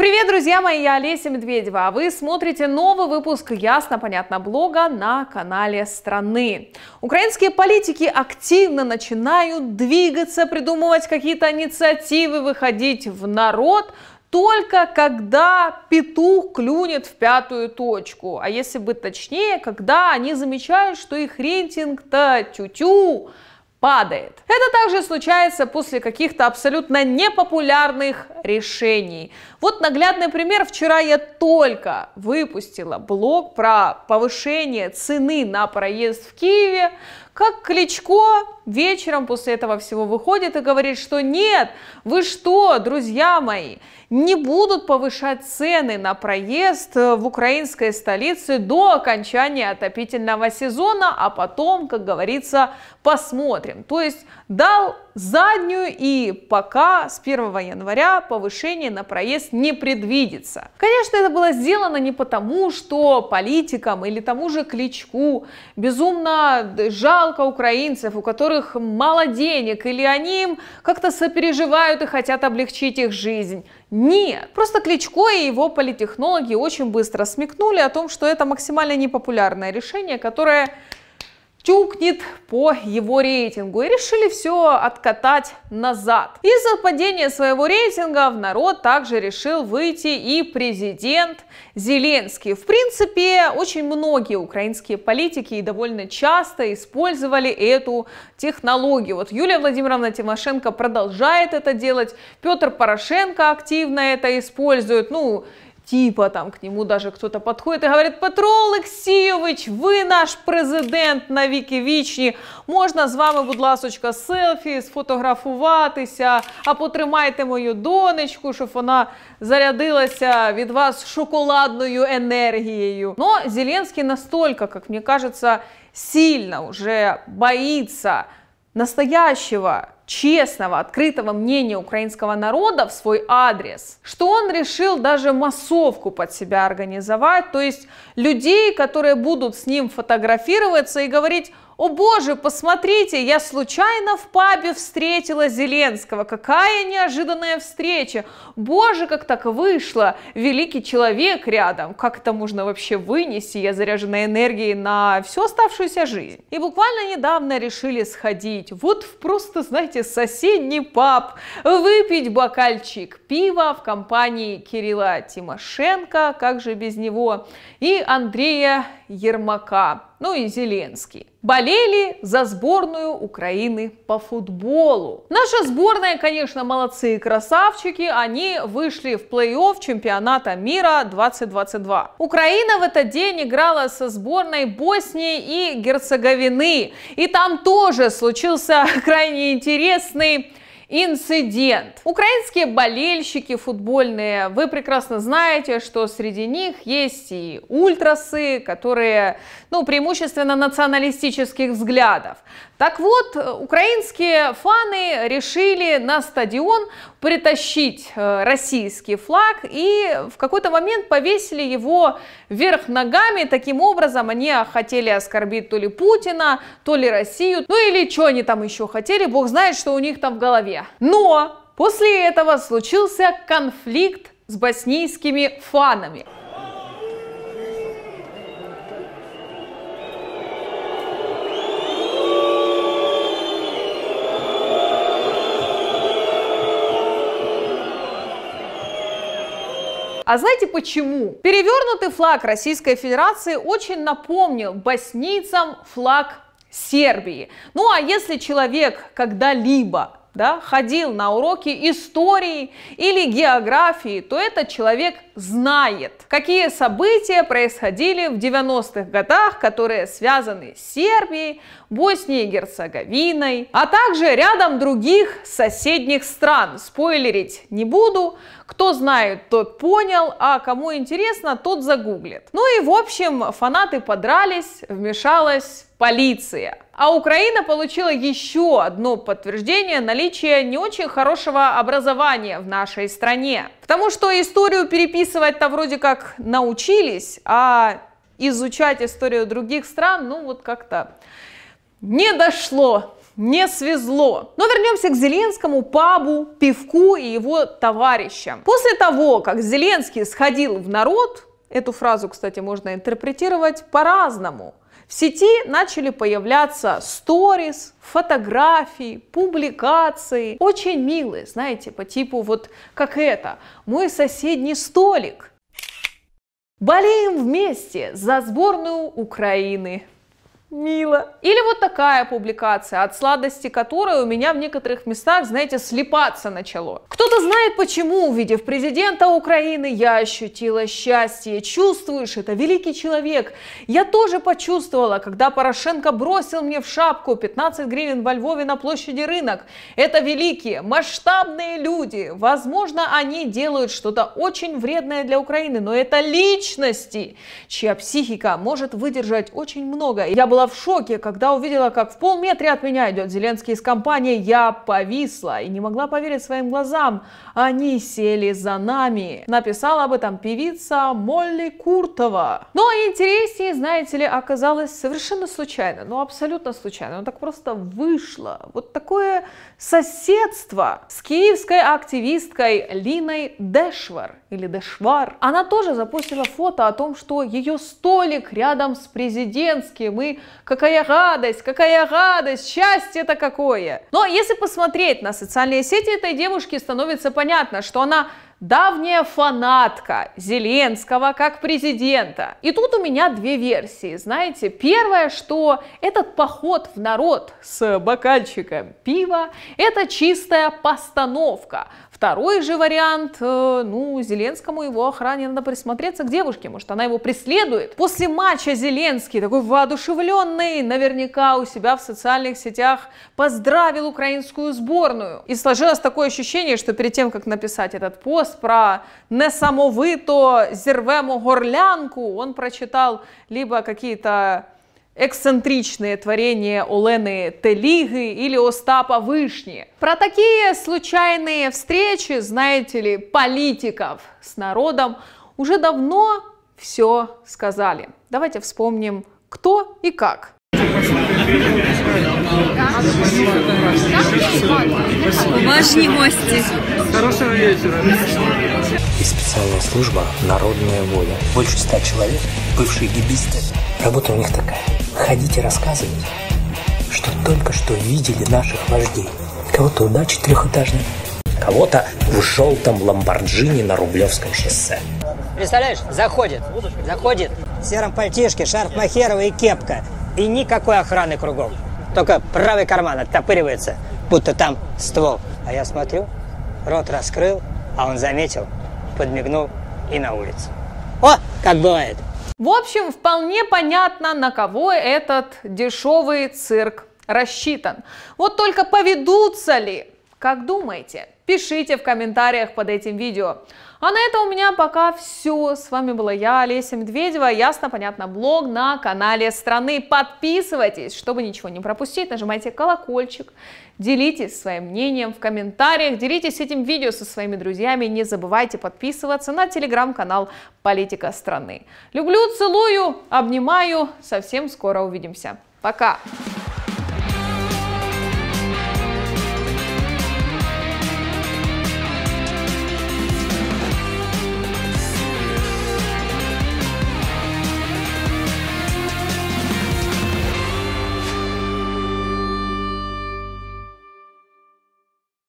Привет, друзья мои, я Олеся Медведева, а вы смотрите новый выпуск «Ясно-понятно» блога на канале страны. Украинские политики активно начинают двигаться, придумывать какие-то инициативы, выходить в народ, только когда петух клюнет в пятую точку. А если быть точнее, когда они замечают, что их рейтинг-то тю-тю, падает. Это также случается после каких-то абсолютно непопулярных решений. Вот наглядный пример. Вчера я только выпустила блог про повышение цены на проезд в Киеве, как Кличко вечером после этого всего выходит и говорит, что нет, вы что, друзья мои, не будут повышать цены на проезд э, в украинской столице до окончания отопительного сезона, а потом, как говорится, посмотрим. То есть дал заднюю и пока с 1 января повышение на проезд не предвидится. Конечно, это было сделано не потому, что политикам или тому же Кличку безумно жалко жалко украинцев, у которых мало денег, или они им как-то сопереживают и хотят облегчить их жизнь. Нет, просто Кличко и его политтехнологи очень быстро смекнули о том, что это максимально непопулярное решение, которое тюкнет по его рейтингу и решили все откатать назад. Из-за падения своего рейтинга в народ также решил выйти и президент Зеленский. В принципе, очень многие украинские политики и довольно часто использовали эту технологию. Вот Юлия Владимировна Тимошенко продолжает это делать, Петр Порошенко активно это использует, ну типа там к нему даже кто-то подходит и говорит, Петро Олексійович, ви наш президент на віки вічні. Можна з вами, будь ласочка, селфі, сфотографуватися, а потримайте мою донечку, щоб вона зарядилася від вас шоколадною енергією. Но Зеленський настолько, как мне кажется, сильно уже боится настоящего честного, открытого мнения украинского народа в свой адрес, что он решил даже массовку под себя организовать, то есть людей, которые будут с ним фотографироваться и говорить, о боже, посмотрите, я случайно в пабе встретила Зеленского. Какая неожиданная встреча. Боже, как так вышло. Великий человек рядом. Как это можно вообще вынести? Я заряжена энергией на всю оставшуюся жизнь. И буквально недавно решили сходить. Вот в просто, знаете, соседний паб. Выпить бокальчик пива в компании Кирилла Тимошенко, как же без него, и Андрея Ермака ну и Зеленский, болели за сборную Украины по футболу. Наша сборная, конечно, молодцы и красавчики, они вышли в плей-офф чемпионата мира 2022. Украина в этот день играла со сборной Боснии и Герцеговины, и там тоже случился крайне интересный инцидент. Украинские болельщики футбольные, вы прекрасно знаете, что среди них есть и ультрасы, которые ну, преимущественно националистических взглядов. Так вот, э, украинские фаны решили на стадион притащить э, российский флаг и в какой-то момент повесили его вверх ногами. Таким образом, они хотели оскорбить то ли Путина, то ли Россию, ну или что они там еще хотели, бог знает, что у них там в голове. Но после этого случился конфликт с боснийскими фанами. А знаете почему? Перевернутый флаг Российской Федерации очень напомнил боснийцам флаг Сербии. Ну а если человек когда-либо да, ходил на уроки истории или географии, то этот человек знает, какие события происходили в 90-х годах, которые связаны с Сербией, Боснией и Герцеговиной, а также рядом других соседних стран. Спойлерить не буду, кто знает, тот понял, а кому интересно, тот загуглит. Ну и в общем, фанаты подрались, вмешалась полиция. А Украина получила еще одно подтверждение наличия не очень хорошего образования в нашей стране. Потому что историю переписывать-то вроде как научились, а изучать историю других стран, ну вот как-то не дошло не свезло. Но вернемся к Зеленскому, Пабу, Пивку и его товарищам. После того, как Зеленский сходил в народ, Эту фразу, кстати, можно интерпретировать по-разному. В сети начали появляться сторис, фотографии, публикации. Очень милые, знаете, по типу вот как это. Мой соседний столик. Болеем вместе за сборную Украины мило. Или вот такая публикация, от сладости которой у меня в некоторых местах, знаете, слепаться начало. Кто-то знает почему, увидев президента Украины, я ощутила счастье. Чувствуешь, это великий человек. Я тоже почувствовала, когда Порошенко бросил мне в шапку 15 гривен во Львове на площади рынок. Это великие, масштабные люди. Возможно, они делают что-то очень вредное для Украины, но это личности, чья психика может выдержать очень много. Я была была в шоке, когда увидела, как в полметре от меня идет Зеленский из компании. Я повисла и не могла поверить своим глазам. Они сели за нами. Написала об этом певица Молли Куртова. Но интереснее, знаете ли, оказалось совершенно случайно. Ну, абсолютно случайно. Ну, так просто вышло. Вот такое соседство с киевской активисткой Линой Дешвар или Дешвар. Она тоже запустила фото о том, что ее столик рядом с президентским и Какая радость, какая радость, счастье это какое. Но если посмотреть на социальные сети этой девушки, становится понятно, что она давняя фанатка Зеленского как президента. И тут у меня две версии, знаете. Первое, что этот поход в народ с бокальчиком пива – это чистая постановка. Второй же вариант, э, ну, Зеленскому его охране надо присмотреться к девушке, может, она его преследует. После матча Зеленский, такой воодушевленный, наверняка у себя в социальных сетях поздравил украинскую сборную. И сложилось такое ощущение, что перед тем, как написать этот пост, всерьез про несамовито зервемо горлянку, он прочитал либо какие-то эксцентричные творения Олены Телиги или Остапа Вышни. Про такие случайные встречи, знаете ли, политиков с народом уже давно все сказали. Давайте вспомним, кто и как. Важные гости. Хорошего вечера. И специальная служба «Народная воля». Больше ста человек, бывшие гибисты. Работа у них такая. Ходите рассказывать, что только что видели наших вождей. Кого-то удачи трехэтажной, кого-то в желтом ламборджини на Рублевском шоссе. Представляешь, заходит, заходит. В сером пальтишке, шарф махерова и кепка и никакой охраны кругом. Только правый карман оттопыривается, будто там ствол. А я смотрю, рот раскрыл, а он заметил, подмигнул и на улицу. О, как бывает. В общем, вполне понятно, на кого этот дешевый цирк рассчитан. Вот только поведутся ли? Как думаете? Пишите в комментариях под этим видео. А на этом у меня пока все. С вами была я, Олеся Медведева. Ясно, понятно, блог на канале страны. Подписывайтесь, чтобы ничего не пропустить. Нажимайте колокольчик, делитесь своим мнением в комментариях, делитесь этим видео со своими друзьями. Не забывайте подписываться на телеграм-канал «Политика страны». Люблю, целую, обнимаю. Совсем скоро увидимся. Пока!